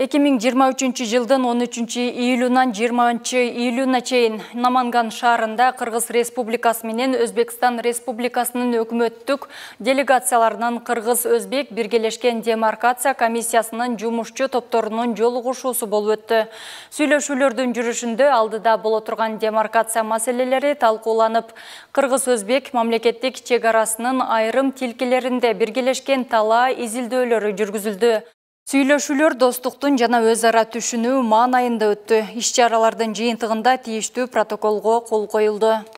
эки миң жыйырма үчүнчү жылдын он үчүнчү июлунан жыйырманчы июлуна чейин наманган шаарында кыргыз республикасы менен өзбекстан республикасынын өкмөттүк делегацияларынан кыргыз өзбек биргелешкен демаркация комиссиясынын жумушчу топторунун жолугушуусу болуп өттү сүйлөшүүлөрдүн жүрүшүндө алдыда боло турган демаркация маселелери талкууланып кыргыз өзбек мамлекеттик чек арасынын айрым тилкелеринде биргелешкен талаа изилдөөлөрү жүргүзүлдү Сүйлөшүүлөр достуктун жана өз ара түшүнүү маанайында өттү. Иш чаралардын жыйынтыгында тийиштүү протоколго кол коюлду.